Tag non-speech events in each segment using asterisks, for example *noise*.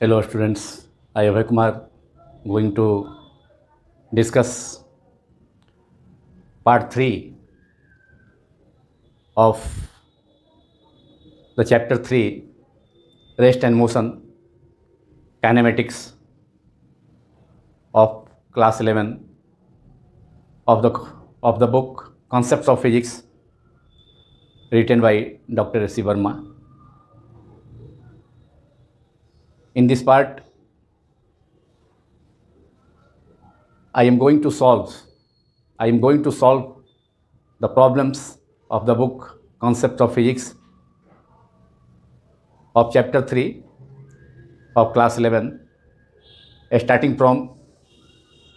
Hello students, I Abhay Kumar going to discuss part 3 of the chapter 3 Rest and Motion Kinematics of class 11 of the, of the book Concepts of Physics written by Dr. S. Verma. In this part, I am going to solve, I am going to solve the problems of the book Concept of Physics of chapter 3 of class 11 starting from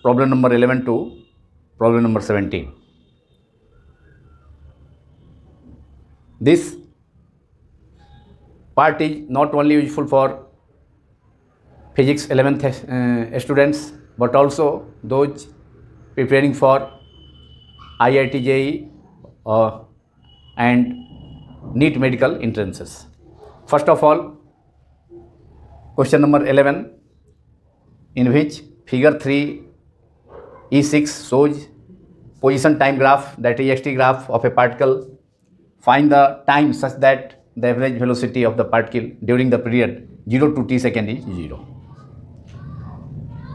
problem number 11 to problem number 17. This part is not only useful for physics 11th uh, students but also those preparing for IIT JE uh, and NEET medical entrances. First of all, question number 11 in which figure 3 E6 shows position time graph that is xt graph of a particle find the time such that the average velocity of the particle during the period 0 to t second is 0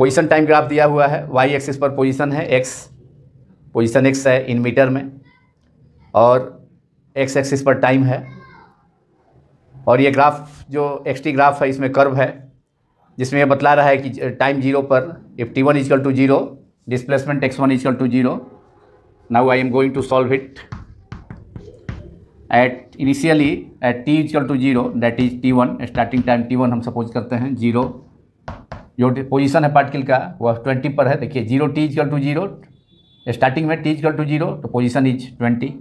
position time graph दिया हुआ है Y axis पर position है X position X है in metre में और X axis पर time है और ये ग्राफ जो एक्स टी ग्राफ है इसमें कर्व है जिसमें यह बतला रहा है कि टाइम जीरो पर if T one is equal to zero displacement X one is equal to zero now I am going to solve it at initially at T is equal to zero that is T one starting time T one हम suppose करते हैं zero जो position है particle का वह twenty पर है देखिए zero T is equal to zero starting में टी इजकल टू जीरो तो position is twenty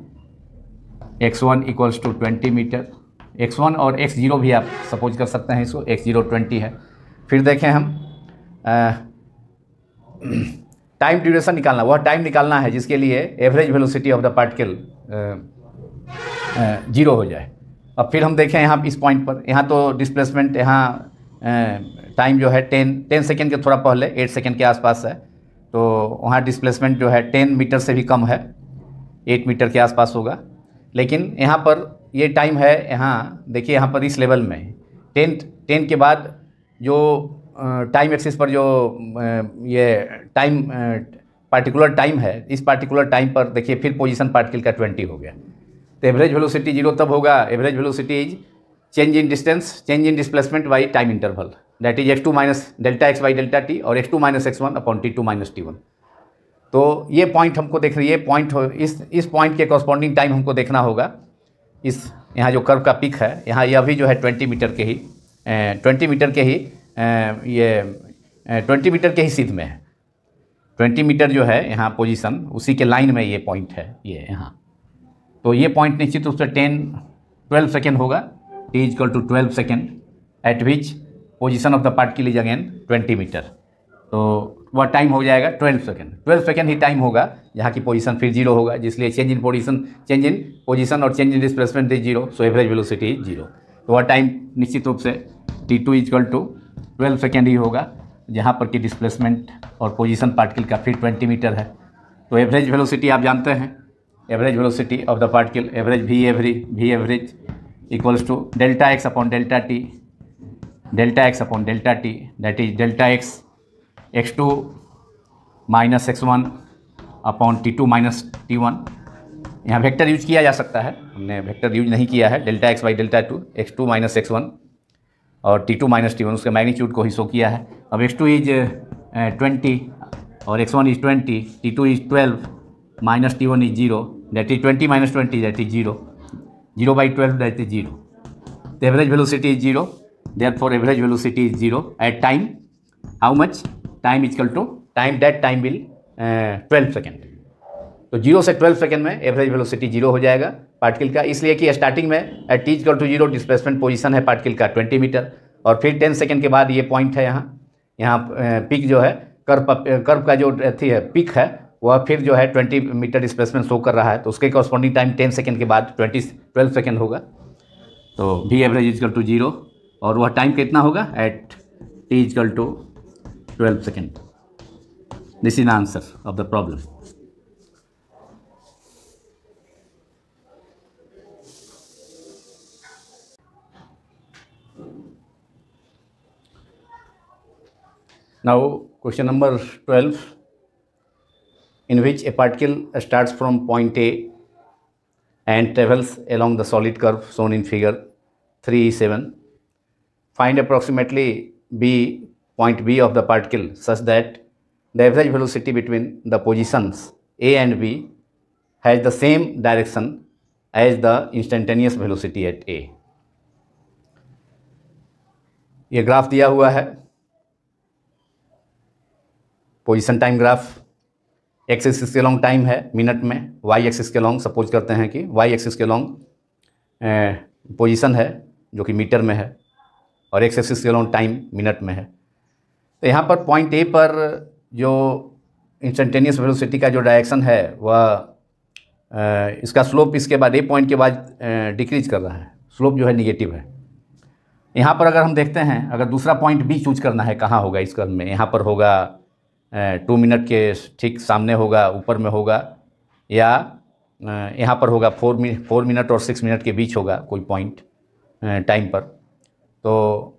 X one equals to twenty metre X one और एक्स जीरो भी आप सपोज कर सकते हैं इसको एक्स जीरो ट्वेंटी है फिर देखें हम टाइम ड्यूरेशन निकालना वह टाइम निकालना है जिसके लिए average velocity of the particle zero हो जाए अब फिर हम देखें यहाँ इस पॉइंट पर यहाँ तो डिस्प्लेसमेंट यहाँ टाइम जो है टेन टेन सेकेंड के थोड़ा पहले एट सेकेंड के आसपास है तो वहाँ डिस्प्लेसमेंट जो है टेन मीटर से भी कम है एट मीटर के आसपास होगा लेकिन यहाँ पर ये टाइम है यहाँ देखिए यहाँ पर इस लेवल में टेन टेन के बाद जो टाइम एक्सिस पर जो ये टाइम पार्टिकुलर टाइम है इस पार्टिकुलर टाइम पर देखिए फिर पोजीशन पार्टिकल का ट्वेंटी हो गया तो एवरेज वेलोसिटी जीरो तब होगा average velocity is change in distance change in displacement by time interval that is X two minus delta X by delta T और X two minus X one upon T two minus T one तो ये point हमको देख रही है point इस इस point के कॉरस्पॉन्डिंग टाइम हमको देखना होगा इस यहाँ जो कर्व का पिक है यहाँ यह भी जो है ट्वेंटी मीटर के ही ट्वेंटी मीटर के ही ये ट्वेंटी मीटर के ही सीध में है ट्वेंटी मीटर जो है यहाँ पोजिशन उसी के लाइन में ये पॉइंट है ये यहाँ तो ये पॉइंट निश्चित रूप से टेन ट्वेल्व सेकेंड होगा T is equal to twelve second at which position of the particle is again twenty metre तो वह टाइम हो जाएगा ट्वेल्व सेकेंड ट्वेल्व सेकेंड ही टाइम होगा यहाँ की पोजीशन फिर जीरो होगा जिसलिए change in position change in position और change in displacement is zero so average velocity is zero तो वह टाइम निश्चित रूप से T two is equal to twelve second ही होगा जहाँ पर कि डिस्प्लेसमेंट और पोजिशन पार्टिकल का फिर ट्वेंटी मीटर है तो एवरेज वेलोसिटी आप जानते हैं average velocity of the particle average V every V average equals to delta X upon delta T delta X upon delta T that is delta X X two minus X one upon T two minus T one यहाँ vector use किया जा सकता है हमने vector use नहीं किया है delta X by delta two X two minus X one और T two minus T one उसके मैग्नीट्यूड को ही शो किया है अब एक्स टू इज ट्वेंटी और X one is twenty T two is twelve minus T one is zero that is twenty minus twenty that is zero zero by twelve that is zero the average velocity is zero therefore average velocity is 0 at time how much time is equal to time that time will twelve uh, second तो zero से twelve second में average velocity zero हो जाएगा particle का इसलिए कि starting में at T is to zero displacement position है पार्टिकल का ट्वेंटी मीटर और फिर टेन सेकेंड के बाद ये पॉइंट है यहाँ यहाँ पिक uh, जो है कर्व कर्व uh, का जो थी है पिक है वह फिर जो है ट्वेंटी मीटर डिस्प्लेसमेंट शो कर रहा है तो उसके कॉरस्पॉन्डिंग टाइम टेन सेकेंड के बाद ट्वेंटी ट्वेल्व सेकेंड होगा तो भी एवरेज इजकल टू जीरो और वह टाइम कितना होगा at T is equal to twelve second this is answer of the problem now question number twelve in which a particle start from point A and travels along the solid curve shown in figure three seven find approximately b point b of the particle such that the average velocity between the positions a and b has the same direction as the instantaneous velocity at a ये graph दिया हुआ है position time graph X axis के long time है minute में Y axis के long suppose करते हैं कि वाई एक्सिस के लॉन्ग पोजीशन है जो कि मीटर में है और एक्स एक्सिस के लोन टाइम मिनट में है तो यहाँ पर पॉइंट ए पर जो इंस्टेंटेनियस वेलोसिटी का जो डायरेक्शन है वह इसका स्लोप इसके बाद ए पॉइंट के बाद डिक्रीज कर रहा है स्लोप जो है निगेटिव है यहाँ पर अगर हम देखते हैं अगर दूसरा पॉइंट बी चूज करना है कहाँ होगा इस कर्व में यहाँ पर होगा टू मिनट के ठीक सामने होगा ऊपर में होगा या यहाँ पर होगा फोर मिनट फोर मिनट और सिक्स मिनट के बीच होगा कोई पॉइंट टाइम पर तो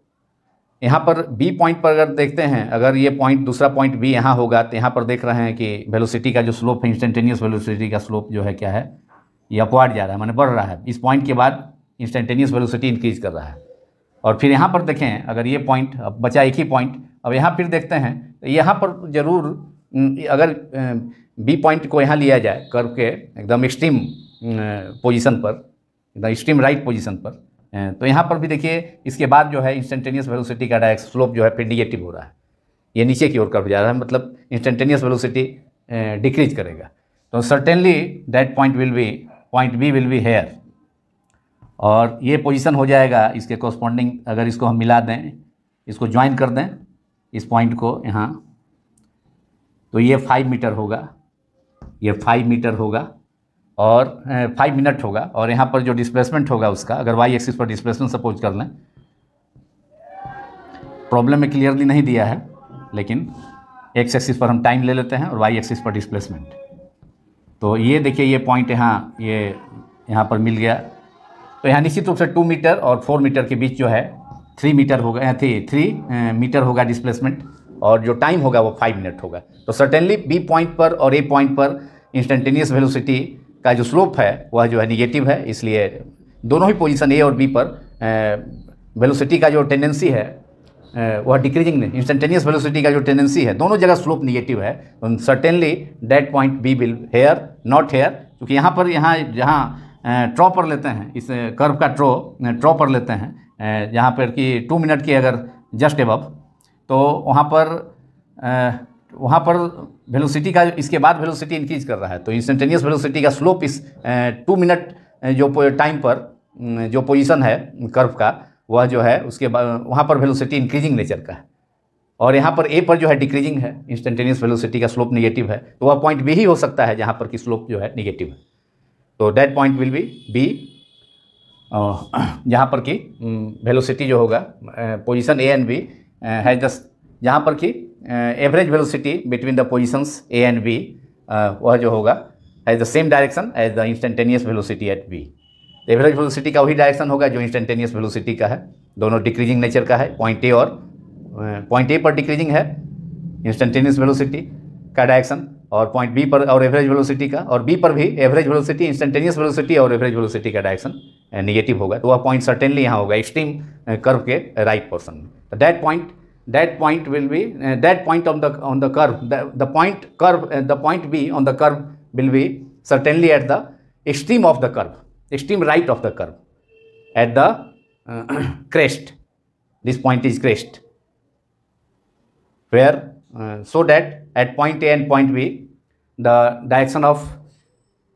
यहाँ पर बी पॉइंट पर अगर देखते हैं अगर ये पॉइंट दूसरा पॉइंट बी यहाँ होगा तो यहाँ पर देख रहे हैं कि वेलोसिटी का जो स्लोप है इंस्टेंटेनियस वेलोसिटी का स्लोप जो है क्या है ये अपवार्ड जा रहा है मैंने बढ़ रहा है इस पॉइंट के बाद इंस्टेंटेनियस वेलोसिटी इंक्रीज कर रहा है और फिर यहाँ पर देखें अगर ये पॉइंट अब बचा एक ही पॉइंट अब यहाँ फिर देखते हैं तो यहाँ पर ज़रूर अगर बी पॉइंट को यहाँ लिया जाए कर्व के एकदम एक्सट्रीम पोजिशन पर एकदम एक्सट्रीम राइट पोजिशन पर तो यहाँ पर भी देखिए इसके बाद जो है इंस्टेंटेनियस वेलोसिटी का डायरेक्ट स्लोप जो है फिर निगेटिव हो रहा है ये नीचे की ओर कर जा रहा है मतलब इंस्टेंटेनियस वेलोसिटी डिक्रीज करेगा तो certainly that point will be point B will be here और ये पोजिशन हो जाएगा इसके कॉरस्पॉन्डिंग अगर इसको हम मिला दें इसको ज्वाइन कर दें इस पॉइंट को यहाँ तो ये फाइव मीटर होगा ये फाइव मीटर होगा और फाइव मिनट होगा और यहाँ पर जो डिस्प्लेसमेंट होगा उसका अगर वाई एक्सिस पर डिस्प्लेसमेंट सपोज कर लें प्रॉब्लम में क्लियरली नहीं दिया है लेकिन एक्स एक्सिस पर हम टाइम ले लेते हैं और वाई एक्सिस पर डिस्प्लेसमेंट तो ये देखिए ये पॉइंट यहाँ ये यहाँ पर मिल गया तो यहाँ निश्चित रूप से टू मीटर और फोर मीटर के बीच जो है थ्री मीटर होगा थ्री थ्री मीटर होगा डिस्प्लेसमेंट और जो टाइम होगा वो फाइव मिनट होगा तो सर्टेनली बी पॉइंट पर और ए पॉइंट पर इंस्टेंटेनियस वेलोसिटी का जो स्लोप है वह जो है निगेटिव है इसलिए दोनों ही पोजीशन ए और बी पर वेलोसिटी का जो टेंडेंसी है वह डिक्रीजिंग नहीं इंस्टेंटेनियस वेलोसिटी का जो टेंडेंसी है दोनों जगह स्लोप निगेटिव है certainly that point B will here not here क्योंकि यहाँ पर यहाँ जहाँ ट्रॉ पर लेते हैं इस कर्व का ट्रो ट्रॉ पर लेते हैं जहाँ पर कि टू मिनट की अगर जस्ट एबव तो वहाँ पर वहाँ पर वेलोसिटी का इसके बाद वेलोसिटी इंक्रीज कर रहा है तो इंस्टेंटेनियस वेलोसिटी का स्लोप इस टू मिनट जो टाइम पर जो पोजीशन है कर्व का वह जो है उसके बाद वहाँ पर वेलोसिटी इंक्रीजिंग नेचर का है और यहाँ पर ए पर जो है डिक्रीजिंग है इंस्टेंटेनियस वेलोसिटी का स्लोप निगेटिव है तो वह पॉइंट बी ही हो सकता है जहाँ पर कि स्लोप जो है निगेटिव है तो that point will be B जहाँ पर कि वेलोसिटी जो होगा position A and B has thus जहाँ पर कि average velocity between the positions A and B वह जो होगा as the same direction as the instantaneous velocity at B average velocity का वही डायरेक्शन होगा जो इंस्टेंटेनियस वेलोसिटी का है दोनों डिक्रीजिंग नेचर का है पॉइंट ए और पॉइंट uh, ए पर डिक्रीजिंग है इंस्टेंटेनियस वेलोसिटी का डायरेक्शन और पॉइंट बी पर और एवरेज वेलोसिटी का और बी पर भी एवरेज वेलोसिटी इंस्टेंटेनियस वेलोसिटी और एवरेज वेलोसिटी का डायरेक्शन निगेटिव uh, होगा तो वह पॉइंट सर्टेनली यहाँ होगा एक्सट्रीम कर्व uh, के राइट पोर्सन में दैट तो point that point will be uh, that point on the on the curve the, the point curve uh, the point b on the curve will be certainly at the extreme of the curve extreme right of the curve at the uh, *clears throat* crest this point is crest where uh, so that at point a and point b the direction of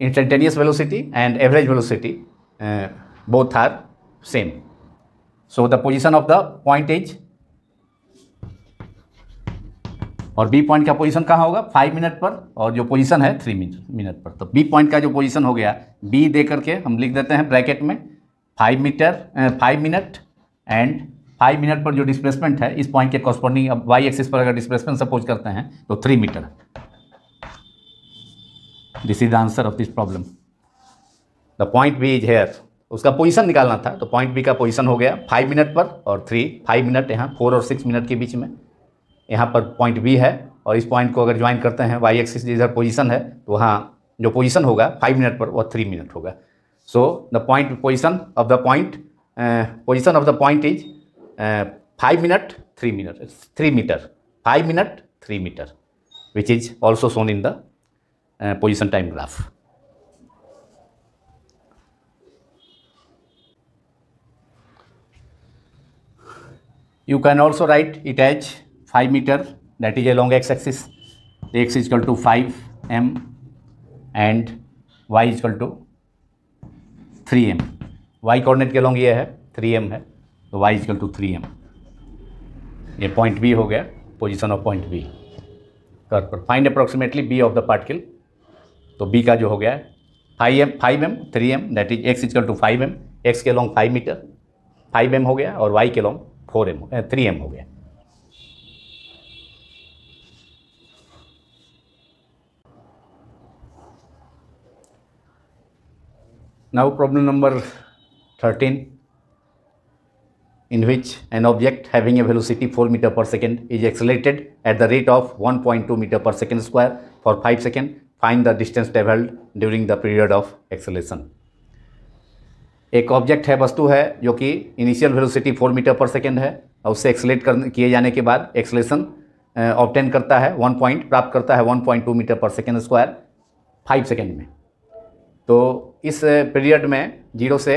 instantaneous velocity and average velocity uh, both are same so the position of the point H. और B point का position कहाँ होगा five minute पर और जो position है three minute पर तो बी पॉइंट का जो पोजीशन हो गया बी दे करके हम लिख देते हैं ब्रैकेट में five metre five minute and five minute पर जो डिस्प्लेसमेंट है इस पॉइंट के कॉस्पॉन्डिंग अब वाई एक्सिस पर अगर डिस्प्लेसमेंट सपोज करते हैं तो three metre this is the answer of this problem the point B is here उसका पोजीशन निकालना था तो पॉइंट बी का पोजीशन हो गया फाइव मिनट पर और थ्री फाइव मिनट यहाँ फोर और सिक्स मिनट के बीच में यहाँ पर पॉइंट बी है और इस पॉइंट को अगर ज्वाइन करते हैं वाई एक्सिस इधर पोजिशन है तो वहाँ जो पोजिशन होगा फाइव मिनट पर वह थ्री मिनट होगा so the point position of the point position of the point is five minute three minute three metre five minute three metre which is also shown in the position time graph you can also write it as 5 meter that is along x axis x is equal to 5 m and y is equal to 3 M Y coordinate के long ये है 3m है तो y is equal to three M ये point B हो गया position of point B curve पर find approximately B of the particle तो बी का जो हो गया है five M five M three M that is X is equal to five M X के long five metre five M हो गया और वाई के long four M three M हो गया Now problem number 13 in which an object having a velocity 4 meter per second is accelerated at the rate of 1.2 meter per second square for 5 seconds find the distance traveled during the period of acceleration एक object है वस्तु है जो कि initial velocity 4 metre per second है और उससे एक्सलेट करने किए जाने के बाद एक्सलेशन ऑप्टेन करता है वन पॉइंट प्राप्त करता है 1.2 metre per second square five second में तो इस पीरियड में जीरो से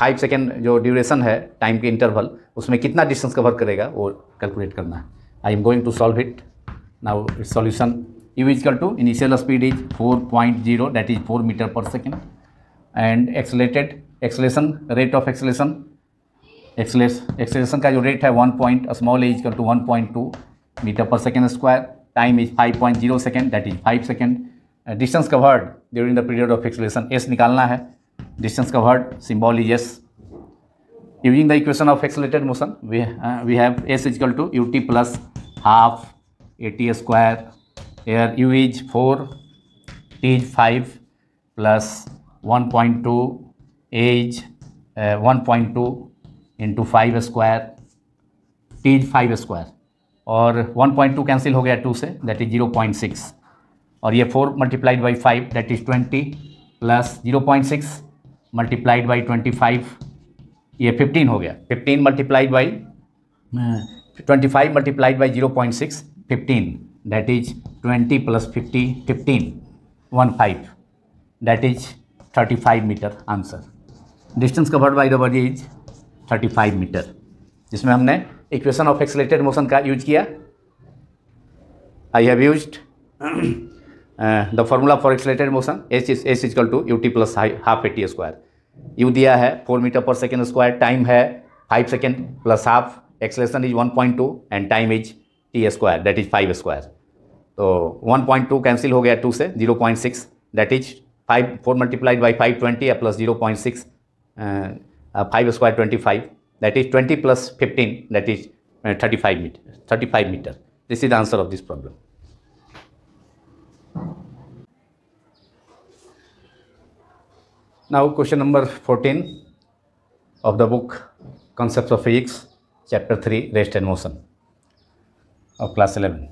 फाइव सेकेंड जो ड्यूरेशन है टाइम के इंटरवल उसमें कितना डिस्टेंस कवर करेगा वो कैलकुलेट करना है I am going to solve it now its solution U is equal to initial speed is four point zero that is four metre per second and accelerated acceleration rate of acceleration acceleration का जो rate है one point small is equal to one point two metre per second square time is five point zero second that is five second distance covered during the period of acceleration S निकालना है distance covered symbol is S using the equation of accelerated motion we have S is equal to U T plus half A T square where U is four T is five plus one point two as one point two into five square T is five square और one point two cancel हो गया two से that is zero point six और ये four multiplied by five that is twenty plus zero point six multiplied by twenty five ये fifteen हो गया fifteen multiplied by twenty five multiplied by zero point six fifteen that is twenty plus fifty fifteen one five that is thirty five metre answer distance covered by the body is thirty five metre जिसमें हमने equation of accelerated motion का use किया I have used the formula for accelerated motion h is h equal to U T plus half A T square u दिया है four metre per second square time है five second plus half acceleration is one point two and time is t square that is five square तो one point two cancel हो गया two से zero point six that is five four multiplied by five twenty plus zero point six five square twenty five that is twenty plus fifteen that is thirty five metre thirty five metre this is the answer of this problem Now question number 14 of the book Concepts of Physics chapter 3 Rest and Motion of class 11.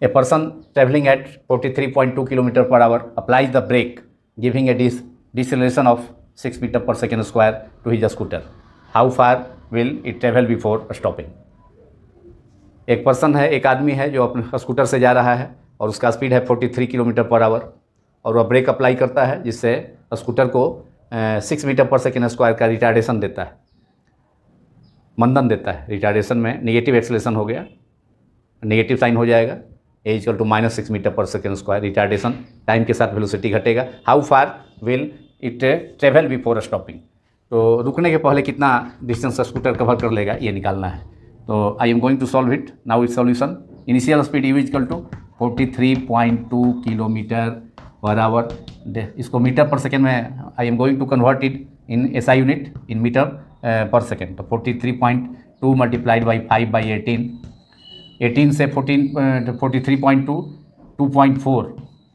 A person traveling at 43.2 km per hour applies the brake giving a deceleration of 6 meter per second square to his scooter. How far will it travel before stopping? एक person है एक आदमी है जो अपने scooter से जा रहा है और उसका स्पीड है 43 किलोमीटर पर आवर और वह ब्रेक अप्लाई करता है जिससे स्कूटर को six metre per second square का रिटार्डेशन देता है मंदन देता है रिटार्डेशन में निगेटिव एक्सलेशन हो गया नेगेटिव साइन हो जाएगा a two minus six metre per second square retardation time के साथ वेलोसिटी घटेगा how far will it travel before stopping तो रुकने के पहले कितना डिस्टेंस स्कूटर कवर कर लेगा ये निकालना है तो I am going to solve it now it solution initial speed u is equal to 43.2 kilometre per hour इसको मीटर पर सेकेंड में I am going to convert it in S I unit in metre per second तो forty three point two multiplied by five by eighteen eighteen से fourteen forty three point two two point four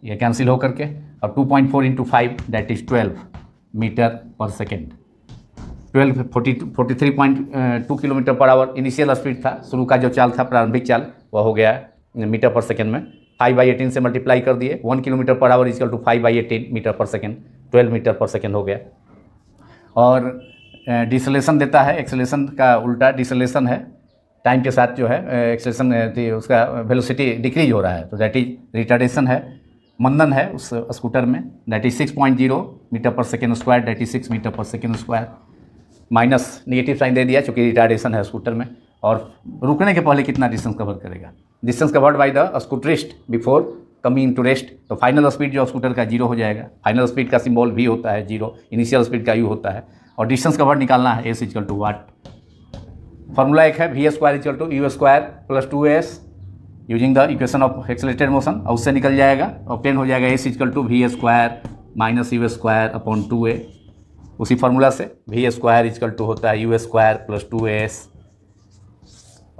ये cancel हो करके और two point four into five that is twelve metre per second twelve forty forty three point two kilometre per hour initial speed था शुरू का जो चाल था प्रारंभिक चाल वह हो गया मीटर पर सेकेंड में फाइव बाई एटीन से मल्टीप्लाई कर दिए one kilometre per hour equal to five by eighteen metre per second twelve metre per second हो गया और डिसलेसन देता है एक्सलेशन का उल्टा डिसलेसन है टाइम के साथ जो है एक्सलेसन उसका वेलोसिटी डिक्रीज हो रहा है तो दैट इज रिटाडेशन है मंदन है उस स्कूटर में that is six point zero metre per second square that is six metre per second square minus negative sign दे दिया चूँकि रिटार्डेशन है स्कूटर में और रुकने के पहले कितना डिस्टेंस कवर करेगा distance covered by the scooterist before coming to rest तो फाइनल स्पीड जो स्कूटर का जीरो हो जाएगा फाइनल स्पीड का सिम्बॉल वी होता है जीरो इनिशियल स्पीड का यू होता है और डिस्टेंस कवर्ड निकालना है S is equal to what formula एक है v square equal to you square plus two S using the equation of accelerated motion और उससे निकल जाएगा ऑप्टेन हो जाएगा S is equal to we square minus you square upon two a उसी formula से वी स्क्वायर इजकल टू होता है u square plus two S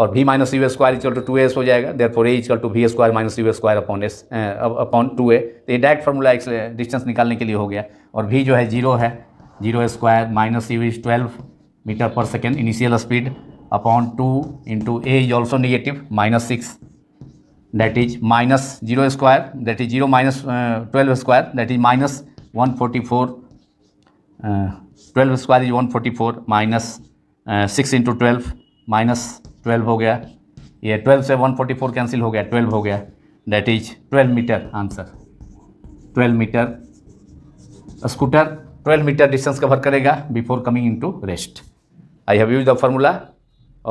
और v minus you square equal to two S हो जाएगा therefore a equal to we square minus you square upon S upon two a तो ये direct एक distance निकालने के लिए हो गया और भी जो है जीरो है zero square minus u is twelve metre per second initial speed upon two into a is also negative minus six that is minus zero square that is zero minus twelve square that is minus one forty four twelve square is one forty four minus six into twelve minus twelve हो गया ये twelve से one forty four cancel हो गया twelve हो गया that is twelve metre answer twelve metre scooter twelve metre distance cover करेगा before coming into rest I have use the formula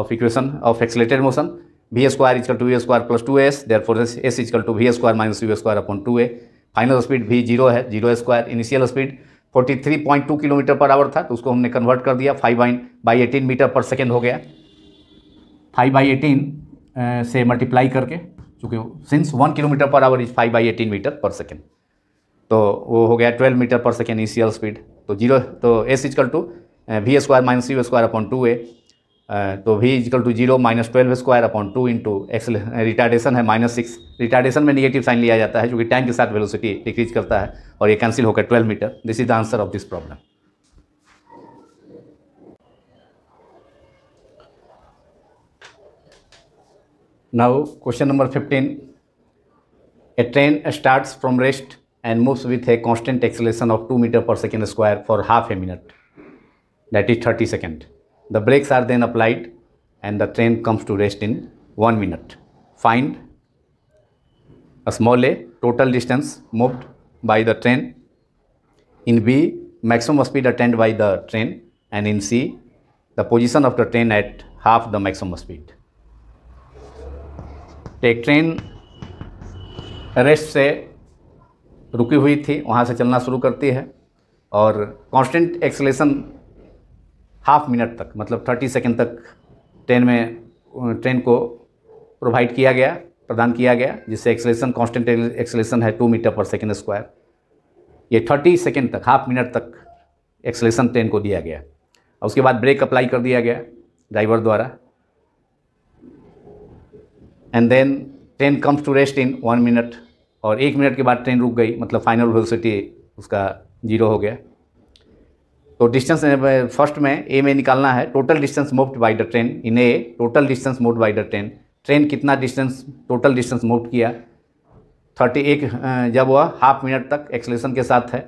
of equation of accelerated motion v square equal to we square plus two S therefore S is equal to we square minus you square upon two a final speed भी zero है zero square initial speed 43.2 kilometre per hour था तो उसको हमने convert कर दिया five by eighteen metre per second हो गया फाइव बाई एटीन से मल्टीप्लाई करके चूँकि since one kilometre per hour is five by eighteen metre per second तो वो हो गया ट्वेल्व मीटर पर सेकेंड ई स्पीड तो जीरो तो S is equal to we square minus you square upon two a तो v equal to zero minus twelve square upon two into accel retardation है minus six retardation में negative sign लिया जाता है जो कि टाइम के साथ वेलोसिटी डिक्रीज करता है और ये कैंसिल होकर twelve metre this is the answer of this problem Now question number 15. A train starts from rest and moves with a constant acceleration of 2 meter per second square for half a minute. That is 30 second. The brakes are then applied and the train comes to rest in 1 minute. Find a small a total distance moved by the train. In B maximum speed attained by the train and in C the position of the train at half the maximum speed. Train rest से रुकी हुई थी वहाँ से चलना शुरू करती है और कांस्टेंट एक्सलेशन हाफ मिनट तक मतलब थर्टी सेकेंड तक ट्रेन में ट्रेन को प्रोवाइड किया गया प्रदान किया गया जिससे एक्सलेशन कांस्टेंट एक्सलेशन है two metre per second square ये थर्टी सेकेंड तक हाफ मिनट तक एक्सलेशन ट्रेन को दिया गया और उसके बाद ब्रेक अप्लाई कर दिया गया ड्राइवर द्वारा and then train comes to rest in one minute और एक मिनट के बाद ट्रेन रुक गई मतलब फाइनल वेलोसिटी उसका जीरो हो गया तो डिस्टेंस फर्स्ट में ए में निकालना है total distance moved by the train in a total distance moved by the train train कितना डिस्टेंस टोटल डिस्टेंस मूव किया थर्टी एक जब हुआ हाफ मिनट तक एक्सलेशन के साथ है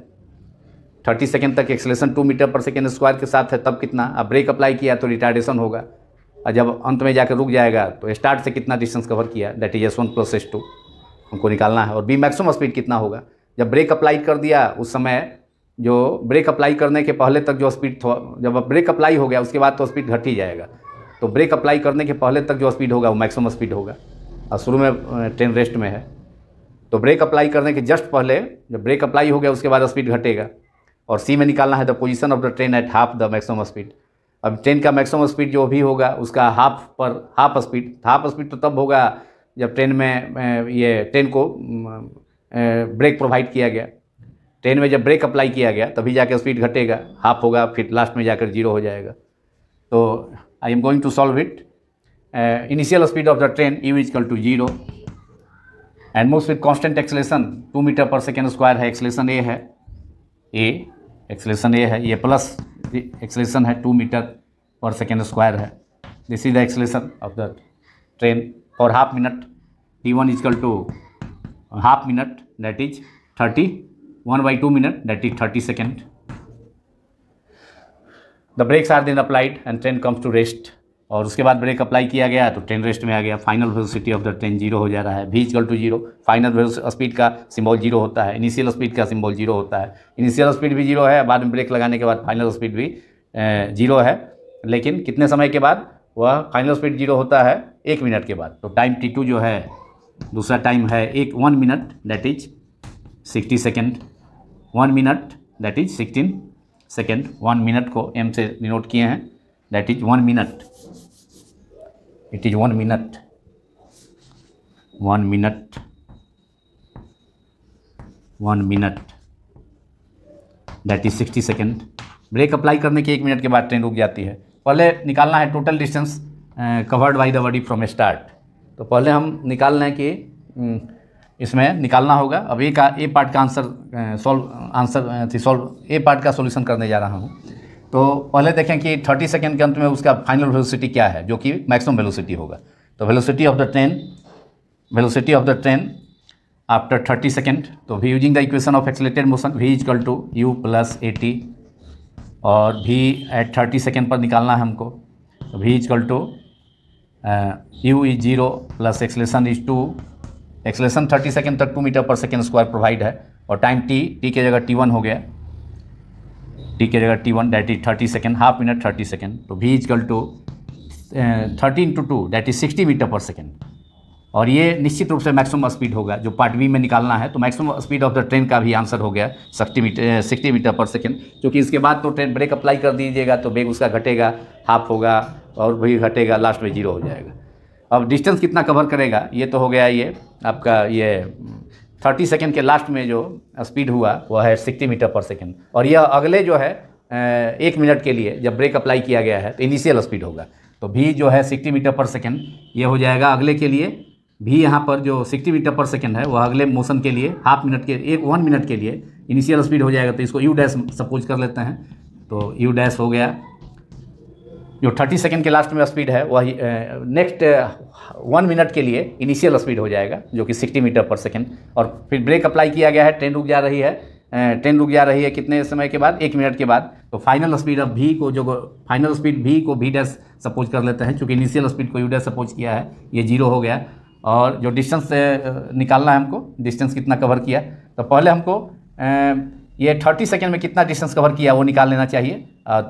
थर्टी सेकेंड तक acceleration two metre per second square के साथ है तब कितना अब ब्रेक अप्लाई किया तो रिटार्डेशन होगा और जब अंत में जाकर रुक जाएगा तो स्टार्ट से कितना डिस्टेंस कवर किया that is S one plus S two हमको निकालना है और बी मैक्सिमम स्पीड कितना होगा जब ब्रेक अप्लाई कर दिया उस समय जो ब्रेक अप्लाई करने के पहले तक जो स्पीड जब ब्रेक अप्लाई हो गया उसके बाद तो स्पीड घट ही जाएगा तो ब्रेक अप्लाई करने के पहले तक जो स्पीड होगा वो मैक्सिमम स्पीड होगा और शुरू में ट्रेन रेस्ट में है तो ब्रेक अप्लाई करने के जस्ट पहले जब ब्रेक अप्लाई हो गया उसके बाद स्पीड घटेगा और सी में निकालना है the position of the train at half the maximum speed अब ट्रेन का मैक्सिमम स्पीड जो भी होगा उसका हाफ पर हाफ स्पीड हाफ स्पीड तो तब होगा जब ट्रेन में ये ट्रेन को ब्रेक प्रोवाइड किया गया ट्रेन में जब ब्रेक अप्लाई किया गया तभी जाकर स्पीड घटेगा हाफ होगा फिर लास्ट में जाकर जीरो हो जाएगा तो I am going to solve it initial speed of the train u equal to zero and most with constant acceleration two metre per second square है एक्सलेशन ए है ए एक्सलेशन ये है ये प्लस एक्सलेशन है two metre per second square है this is the acceleration of the train for half minute t one is equal to half minute that is thirty one by two minute that is thirty second the brakes are then applied and train comes to rest और उसके बाद break apply किया गया तो train rest में आ गया final velocity of the train zero हो जा रहा है v equal to zero final speed का सिंबल जीरो होता है इनिशियल स्पीड का सिंबल जीरो होता है इनिशियल स्पीड भी जीरो है बाद में ब्रेक लगाने के बाद फाइनल स्पीड भी जीरो है लेकिन कितने समय के बाद वह फाइनल स्पीड जीरो होता है एक मिनट के बाद तो टाइम टी टू जो है दूसरा टाइम है एक one minute that is sixty second one minute that is sixteen second one minute को एम से डिनोट किए हैं that is one minute it is one minute one minute one minute that is 60 second brake apply करने के एक मिनट के बाद ट्रेन रुक जाती है पहले निकालना है total distance covered by the body from start तो पहले हम निकाल लें कि इसमें निकालना होगा अब ए का ए पार्ट का answer solve answer solve a part का सॉल्यूशन करने जा रहा हूँ तो पहले देखें कि 30 सेकेंड के अंत में उसका फाइनल वेलोसिटी क्या है जो कि मैक्सिमम वेलोसिटी होगा तो velocity of the train velocity of the train after 30 second तो v using the equation of accelerated motion v equal to u plus a t और वी एट थर्टी सेकेंड पर निकालना है हमको तो v equal to u is zero plus acceleration is two acceleration thirty second तक two metre per second square provide है और time T T के जगह टी वन हो गया टी के जगह t one that is thirty second half minute thirty second तो v equal to thirty into two that is sixty metre per second और ये निश्चित रूप से मैक्सिमम स्पीड होगा जो पार्ट बी में निकालना है तो maximum speed of the train का भी आंसर हो गया sixty metre sixty metre per second क्योंकि इसके बाद तो ट्रेन ब्रेक अप्लाई कर दीजिएगा तो ब्रेक उसका घटेगा हाफ होगा और भी घटेगा लास्ट में जीरो हो जाएगा अब डिस्टेंस कितना कवर करेगा ये तो हो गया ये आपका ये 30 सेकेंड के लास्ट में जो स्पीड हुआ वह है सिक्सटी मीटर पर सेकेंड और यह अगले जो है एक मिनट के लिए जब ब्रेक अप्लाई किया गया है तो इनिशियल स्पीड होगा तो भी जो है सिक्सटी मीटर पर सेकेंड ये हो जाएगा अगले के लिए भी यहाँ पर जो सिक्सटी मीटर पर सेकेंड है वह अगले मोशन के लिए हाफ मिनट के एक वन मिनट के लिए इनिशियल स्पीड हो जाएगा तो इसको यू डैश सपोज कर लेते हैं तो यू डैश हो गया जो थर्टी सेकेंड के लास्ट में स्पीड है वही नेक्स्ट वन मिनट के लिए इनिशियल स्पीड हो जाएगा जो कि सिक्सटी मीटर पर सेकेंड और फिर ब्रेक अप्लाई किया गया है ट्रेन रुक जा रही है ट्रेन रुक जा रही है कितने समय के बाद एक मिनट के बाद तो फाइनल स्पीड अब भी को जो फाइनल स्पीड भी को भी डैस सपोज कर लेते हैं चूँकि इनिशियल स्पीड को यू डैस सपोज किया है ये जीरो हो गया और जो डिस्टेंस निकालना है हमको डिस्टेंस कितना कवर किया तो पहले हमको ये थर्टी सेकेंड में कितना डिस्टेंस कवर किया वो निकाल लेना चाहिए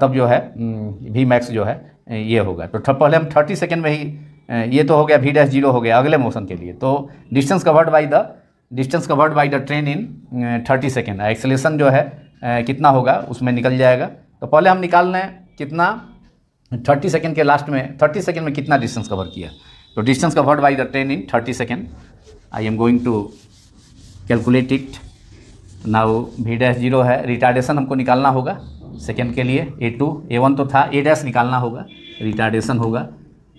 तब जो है वी मैक्स जो है ये होगा तो पहले हम थर्टी सेकेंड में ही ये तो हो गया वी डैश जीरो हो गया अगले मोशन के लिए तो distance covered by the distance covered by the train in thirty second acceleration जो है कितना होगा उसमें निकल जाएगा तो पहले हम निकाल लें कितना थर्टी सेकेंड के लास्ट में थर्टी सेकेंड में कितना डिस्टेंस कवर किया तो distance covered by the train in thirty second I am going to calculate it वो वी डैश जीरो है रिटार्डेशन हमको निकालना होगा सेकेंड के लिए ए टू ए वन तो था ए डैश निकालना होगा रिटार्डेशन होगा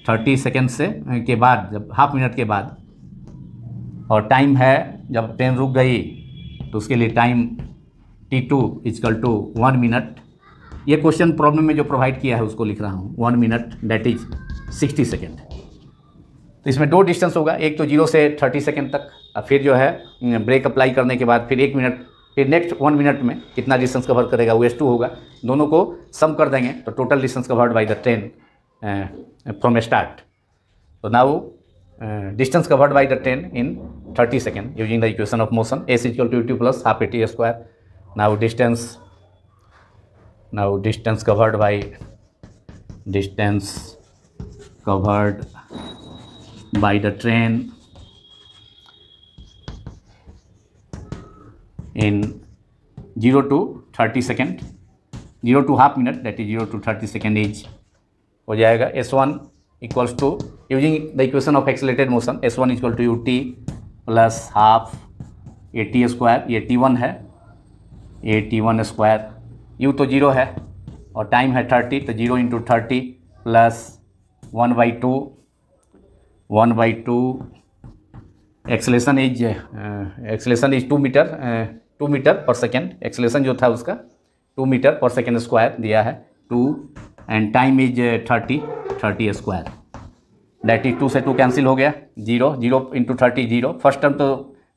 थर्टी सेकेंड से के बाद जब हाफ मिनट के बाद और टाइम है जब ट्रेन रुक गई तो उसके लिए time t two is equal to one minute ये क्वेश्चन प्रॉब्लम में जो प्रोवाइड किया है उसको लिख रहा हूँ one minute that is sixty second तो इसमें दो डिस्टेंस होगा एक तो जीरो से थर्टी सेकेंड तक और फिर जो है ब्रेक अप्लाई करने के बाद फिर एक मिनट फिर नेक्स्ट वन मिनट में कितना डिस्टेंस कवर करेगा वेस्ट टू होगा दोनों को सम कर देंगे तो total distance covered by the train from start तो now distance covered by the train in 30 second using the equation of motion s equal to two plus half A T square now distance now distance covered by distance covered by the train in 0 to 30 second 0 to half minute that is 0 to 30 second is हो जाएगा s one equals to using the equation of accelerated motion s one equal to U T plus half A T square ये t one है a t one square u तो zero है और time है thirty तो zero into thirty plus one by two one by two acceleration is acceleration is two metre two metre per second acceleration जो था उसका two metre per second square दिया है two and time is thirty thirty square that is two से two cancel हो गया zero zero into thirty zero first term तो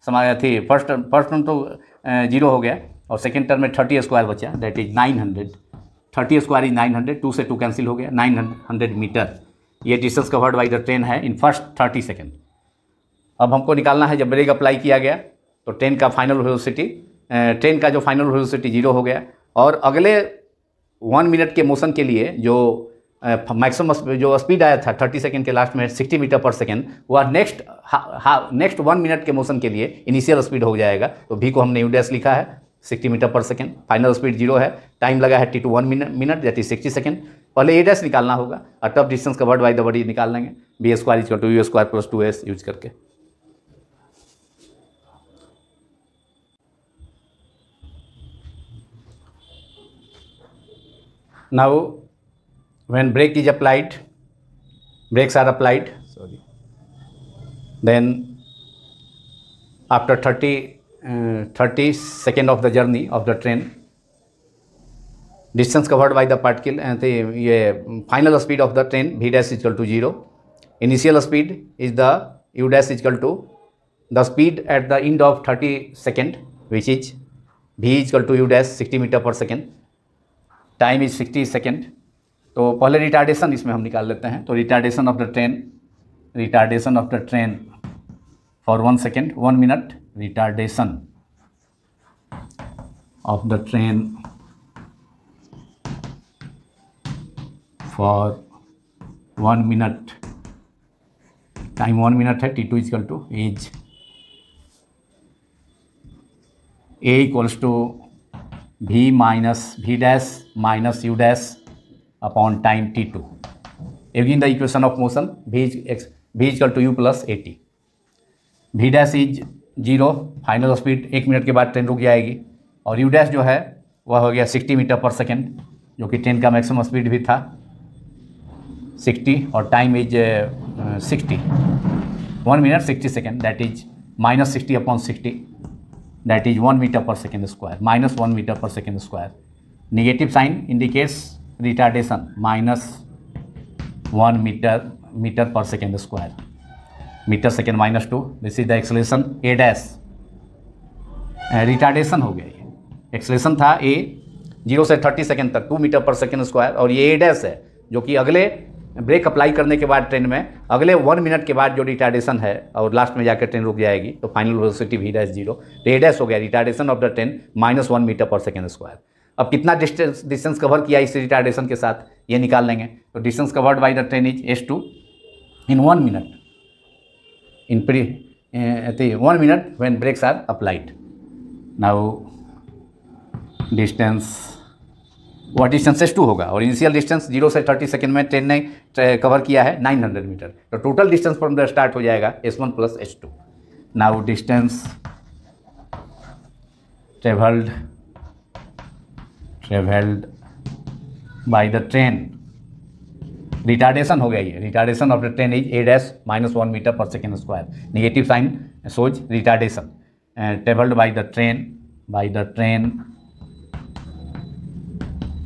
समाया थी फर्स्ट फर्स्ट टर्म तो जीरो uh, हो गया और सेकेंड टर्म में थर्टी स्क्वायर बचा that is nine hundred thirty square is nine hundred two से टू कैंसिल हो गया नाइन हंड्रेड मीटर ये distance covered by the train है इन फर्स्ट थर्टी सेकेंड अब हमको निकालना है जब ब्रेक अप्लाई किया गया तो ट्रेन का फाइनल वेलोसिटी ट्रेन का जो फाइनल वेलोसिटी जीरो हो गया और अगले वन मिनट के मोशन के लिए जो मैक्सिमम जो स्पीड आया था थर्टी सेकेंड के लास्ट में सिक्सटी मीटर पर सेकेंड वह नेक्स्ट हा नेक्स्ट वन मिनट के मोशन के लिए इनिशियल स्पीड हो जाएगा तो भी को हमने यू लिखा है sixty metre per second final speed zero है टाइम लगा है t two one minute minute या टी सिक्सटी सेकेंड पहले ए डैस निकालना होगा और टफ डिस्टेंस का वर्ड बाई द वर्ड निकाल लेंगे b square is two you square plus two s use करके Now, when brake is applied, brakes are applied. Sorry. Then, after 30, uh, 30 second of the journey of the train, distance covered by the particle and uh, the final speed of the train v dash is equal to 0. Initial speed is the u dash is equal to the speed at the end of 30 second which is v is equal to u dash 60 meter per second time is sixty second तो पहले retardation इसमें हम निकाल लेते हैं तो retardation of the train retardation of the train for one second one minute retardation of the train for one minute time one minute है t two is equal to as a equals to v minus v dash minus u dash upon time t two the equation of motion v is, x, v is equal to u plus a t. Is zero final speed एक मिनट के बाद train रुक जाएगी और you dash जो है वह हो गया सिक्सटी मीटर पर सेकेंड जो कि ट्रेन का मैक्सिमम स्पीड भी था सिक्सटी और time is sixty one minute sixty second that is minus sixty upon sixty that is 1 meter per second square minus 1 meter per second square negative sign indicates retardation minus 1 meter meter per second square meter second minus 2 this is the acceleration a dash retardation हो गया ये acceleration था a zero से thirty second तक two metre per second square और ये ए dash है जो कि अगले ब्रेक अप्लाई करने के बाद ट्रेन में अगले वन मिनट के बाद जो रिटार्डेशन है और लास्ट में जाकर ट्रेन रुक जाएगी तो final velocity v dash zero रे हो गया retardation of the train minus one metre per second square अब कितना डिस्टेंस डिस्टेंस कवर किया इस रिटार्डेशन के साथ ये निकाल लेंगे तो distance covered by the train is s two in one minute in pre one minute when brakes are applied now distance वह डिस्टेंस एस टू होगा और इनिशियल डिस्टेंस जीरो से थर्टी सेकेंड में ट्रेन ने कवर eh, किया है nine hundred metre तो total distance from the start हो जाएगा s one plus S two now distance travelled travelled by the train retardation हो गया ये retardation of the train is a dash minus one metre per second square negative sign shows retardation travelled by the train by the train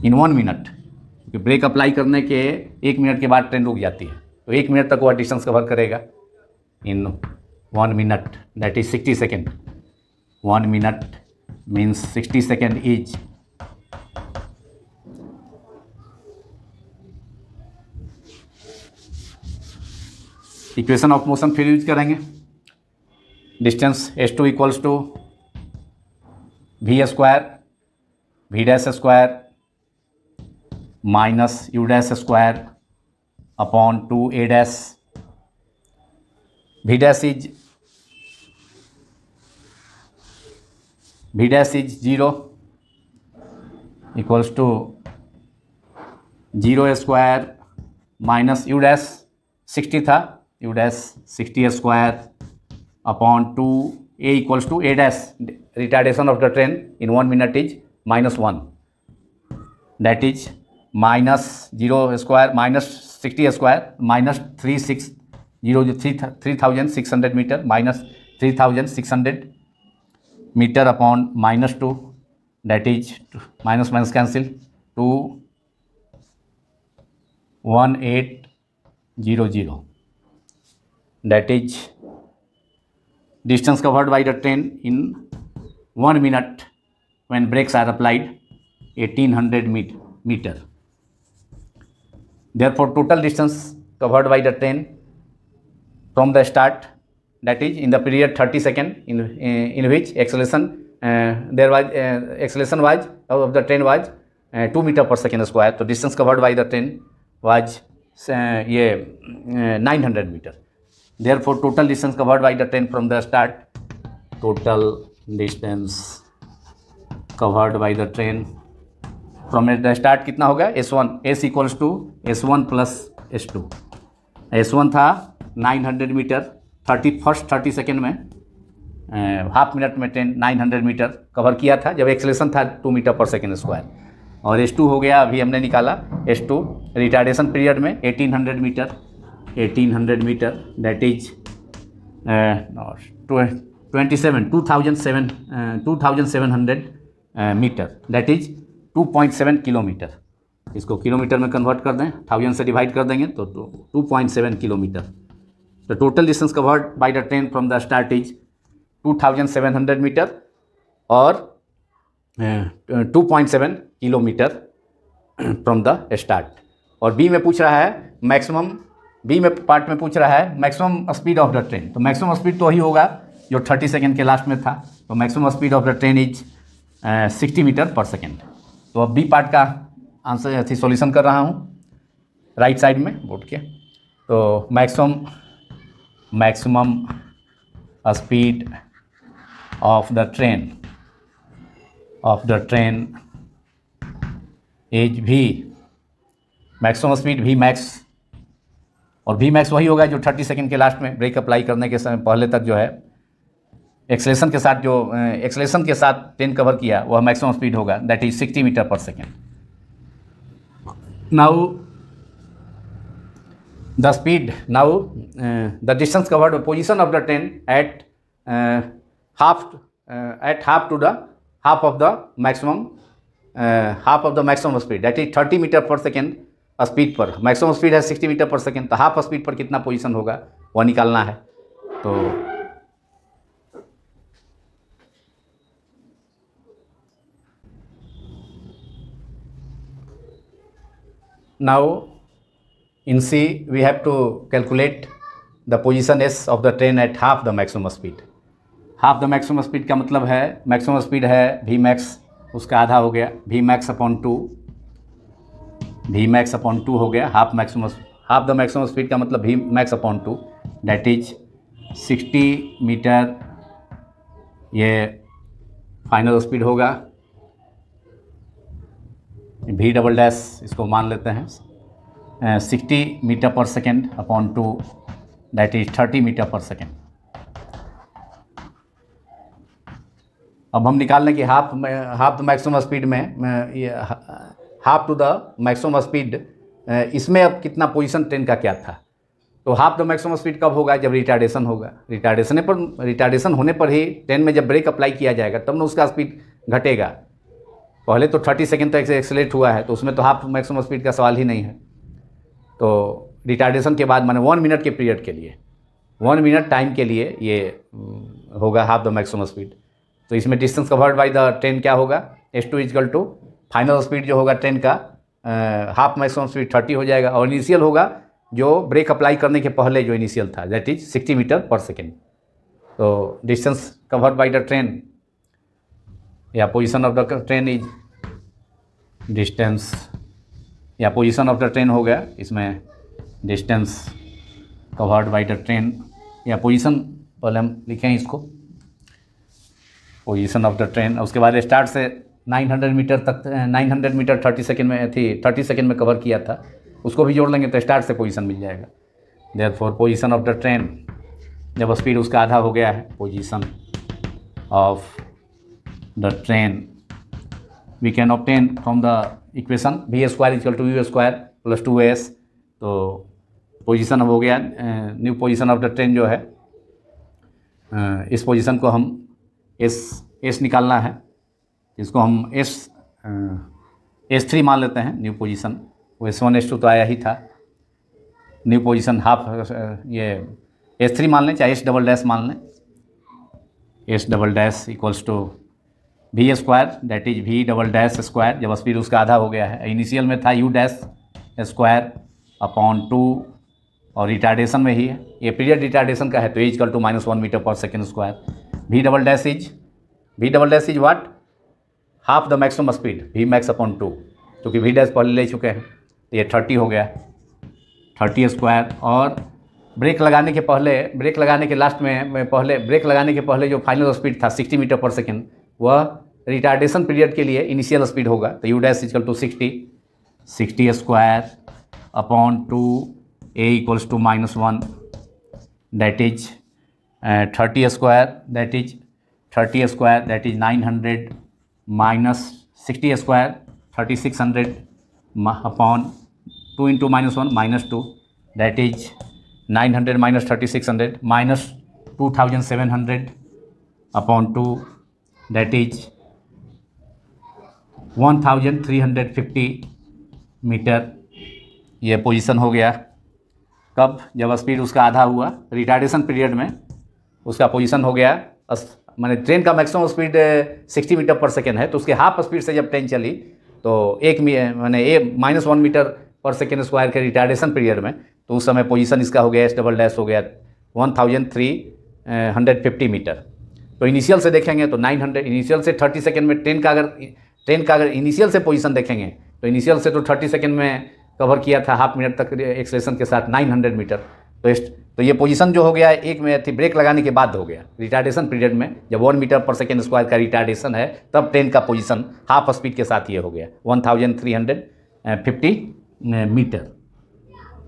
in one minute क्योंकि brake apply करने के एक मिनट के बाद ट्रेन रुक जाती है तो एक मिनट तक वो डिस्टेंस कवर करेगा in one minute that is sixty second one minute means sixty second is equation of motion फिर यूज करेंगे distance s two equals to we square v dash square minus u dash square upon two a dash v dash is v dash is zero equals to zero square minus u dash sixty था u dash sixty square upon two A equals to a dash retardation of the train in one minute is minus one that is minus zero square minus sixty square minus three six zero three three thousand six hundred metre minus three thousand six hundred metre upon minus two that is minus minus cancel two one eight zero zero that is distance covered by the train in one minute when brakes are applied eighteen hundred metre therefore total distance covered by the train from the start that is in the period 30 second in in which acceleration uh, there was uh, acceleration was of the train was uh, 2 meter per second square so distance covered by the train was uh, ye uh, 900 meter therefore total distance covered by the train from the start total distance covered by the train from at the start कितना हो गया s one s equals to S one plus S two S one था nine hundred metre thirty first thirty second में half eh, minute में ten nine hundred metre cover किया था जब acceleration था two metre per second square और s two हो गया अभी हमने निकाला एस टू रिटार्डेशन पीरियड में eighteen hundred metre eighteen hundred metre that is twenty seven two thousand seven two thousand seven hundred metre that is 2.7 kilometre इसको kilometre में convert कर दें थाउजेंड से डिवाइड कर देंगे तो 2.7 kilometre the total distance covered by the train from the start is 2700 metre और 2.7 eh, kilometre from the start और बी में पूछ रहा है मैक्सिमम बी में पार्ट में पूछ रहा है maximum speed of the train तो मैक्सिमम स्पीड तो ही होगा जो थर्टी सेकेंड के लास्ट में था तो maximum speed of the train is sixty metre per second तो अब बी पार्ट का आंसर अथी सॉल्यूशन कर रहा हूँ राइट साइड में बोर्ड के तो maximum maximum speed of the train of the train as v maximum speed v max और भी मैक्स वही होगा जो थर्टी सेकेंड के लास्ट में ब्रेक अप्लाई करने के समय पहले तक जो है एक्सलेशन के साथ जो एक्सलेशन के साथ ट्रेन कवर किया वह मैक्सिमम स्पीड होगा that is sixty metre per second now the speed now the distance covered position of the train at half at half to the half of the maximum half of the maximum speed that is thirty metre per second speed पर maximum speed है sixty metre per second तो half speed पर कितना position होगा वह निकालना है तो Now in C we have to calculate the position S of the train at half the maximum speed. Half the maximum speed का मतलब है मैक्सिमम स्पीड है वी मैक्स उसका आधा हो गया v max upon two v max upon two हो गया half maximum half the maximum speed का मतलब v max upon two that is sixty metre ये फाइनल स्पीड होगा भी डबल डैश इसको मान लेते हैं sixty metre per second upon two that is thirty metre per second अब हम निकाल लें कि half half the maximum speed में half to the maximum speed इसमें अब कितना पोजीशन ट्रेन का क्या था तो हाफ द मैक्सिमम स्पीड कब होगा जब रिटार्डेशन होगा रिटार्डेशन पर रिटार्डेशन होने पर ही ट्रेन में जब ब्रेक अप्लाई किया जाएगा तब ना उसका स्पीड घटेगा पहले तो थर्टी सेकेंड तक एक्सेलेट हुआ है तो उसमें तो हाफ मैक्सिमम स्पीड का सवाल ही नहीं है तो रिटार्डेशन के बाद माने वन मिनट के पीरियड के लिए वन मिनट टाइम के लिए ये हम्म, होगा हाफ द मैक्सिमम स्पीड तो इसमें distance covered by the train क्या होगा s two is equal to final speed जो होगा ट्रेन का हाफ मैक्सिमम स्पीड थर्टी हो जाएगा और इनिशियल होगा जो ब्रेक अप्लाई करने के पहले जो इनिशियल था that is sixty metre per second तो distance covered by the train या position of the train is distance या पोजीशन ऑफ द ट्रेन हो गया इसमें distance covered by the train या पोजीशन पहले हम लिखें इसको पोजीशन ऑफ द ट्रेन उसके बाद स्टार्ट से 900 मीटर तक 900 मीटर 30 सेकंड में थी 30 सेकंड में कवर किया था उसको भी जोड़ लेंगे तो स्टार्ट से पोजीशन मिल जाएगा therefore position of the train जब स्पीड उसका आधा हो गया है position of the train we can obtain from the equation v square is equal to u square plus S तो पोजिशन अब हो गया new position of the train जो है इस पोजिशन को हम एस एस निकालना है इसको हम एस एस थ्री मान लेते हैं new position S one S two तो आया ही था न्यू पोजीशन हाफ ये एस थ्री मान लें चाहे एस डबल डैश मान लें S double dash equals to we square that is V double dash square जब स्पीड उसका आधा हो गया है इनिशियल में था U dash square upon two और रिटार्डेशन में ही है ये पीरियड रिटार्डेशन का है तो equal to minus one metre per second square V double dash is V double dash is what half the maximum speed V max upon two क्योंकि V dash पहले ले चुके हैं तो ये थर्टी हो गया थर्टी स्क्वायर और ब्रेक लगाने के पहले ब्रेक लगाने के लास्ट में पहले ब्रेक लगाने के पहले जो फाइनल स्पीड था सिक्सटी मीटर पर सेकेंड वह रिटार्डेशन पीरियड के लिए इनिशियल स्पीड होगा तो U dash equal to sixty sixty square upon two A equals to minus one that is thirty square that is thirty square that is nine hundred minus sixty square thirty six hundred upon two into minus one minus two that is nine hundred minus thirty six hundred minus two thousand seven hundred upon two that is 1350 metre ये position हो गया कब जब speed उसका आधा हुआ retardation period में उसका पोजीशन हो गया मैंने ट्रेन का maximum speed 60 metre per second है तो उसके हाफ स्पीड से जब ट्रेन चली तो एक मैंने A minus one metre per second square के रिटार्डेशन पीरियड में तो उस समय पोजीशन इसका हो गया एस डबल डैश हो गया one thousand three hundred fifty metre तो इनिशियल से देखेंगे तो 900 इनिशियल से 30 सेकंड में ट्रेन का अगर ट्रेन का अगर इनिशियल से पोजीशन देखेंगे तो इनिशियल से तो 30 सेकंड में कवर किया था हाफ मिनट तक एक्सलेशन के साथ 900 मीटर तो तो ये पोजीशन जो हो गया एक में थी ब्रेक लगाने के बाद हो गया रिटार्डेशन पीरियड में जब one metre per second square का रिटार्डेशन है तब ट्रेन का पोजिशन हाफ स्पीड के साथ ये हो गया one thousand three hundred fifty metre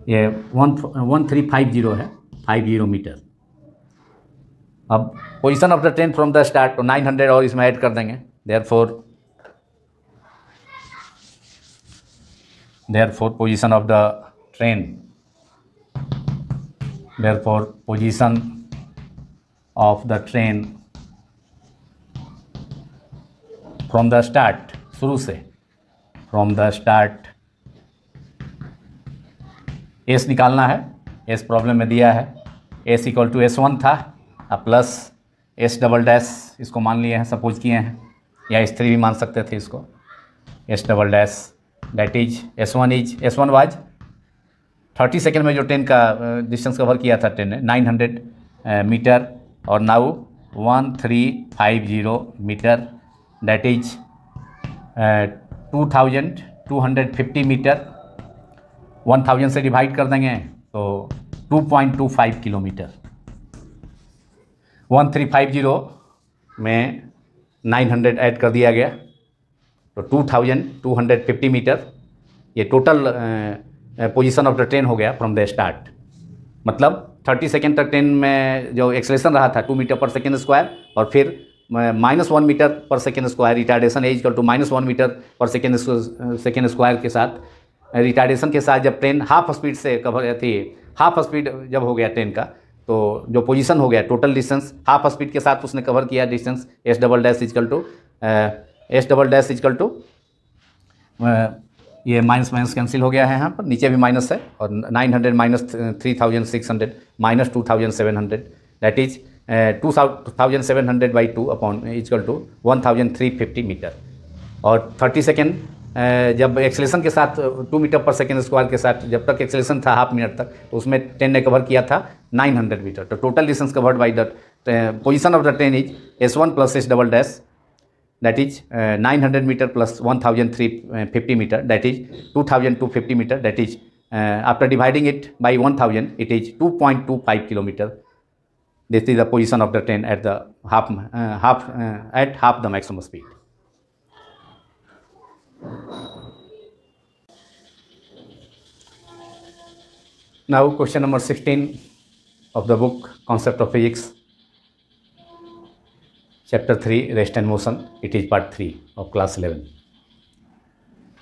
ये one one three five zero है फाइव जीरो मीटर अब position of the train from the start तो नाइन हंड्रेड और इसमें ऐड कर देंगे therefore therefore position of the train therefore position of the train from the start शुरू से from the start S निकालना है S problem में दिया है S equal to S one था प्लस एस डबल डैश इसको मान लिए हैं सपोज किए हैं या एस थ्री भी मान सकते थे इसको S double dash that is S one is S one was thirty second में जो ट्रेन का डिस्टेंस कवर किया था ट्रेन ने नाइन हंड्रेड मीटर और now one three five zero metre that is two thousand two hundred fifty metre one thousand से divide कर देंगे तो two point two five kilometre one three five zero में nine hundred add कर दिया गया तो two thousand two hundred fifty metre ये total position of the train हो गया फ्रॉम द स्टार्ट मतलब थर्टी सेकेंड तक ट्रेन में जो एक्सलेशन रहा था two metre per second square और फिर minus one metre per second square retardation equal to minus one metre per second second square के साथ रिटार्डेशन के साथ जब ट्रेन हाफ स्पीड से कवर थी हाफ स्पीड जब हो गया ट्रेन का तो जो पोजीशन हो गया टोटल डिस्टेंस हाफ स्पीड के साथ उसने कवर किया distance S double dash equal to S double dash equal to ये माइनस माइनस कैंसिल हो गया है यहाँ पर नीचे भी माइनस है और nine hundred minus three thousand six hundred minus two thousand seven hundred that is two thousand seven hundred by two upon equal to one thousand three fifty metre और थर्टी सेकेंड जब acceleration के साथ two metre per second square के साथ जब तक acceleration था half minute तक तो उसमें ट्रेन ने कवर किया था नाइन हंड्रेड मीटर तो total distance covered by the position of the train is S one plus S double dash that is nine hundred metre plus one thousand three fifty metre that is two two thousand fifty metre that is after dividing it by one thousand it is two two point five kilometre this is the position of the train at the half half at half the maximum speed Now question number 16 of the book Concept of Physics chapter 3 Rest and Motion it is part 3 of class 11.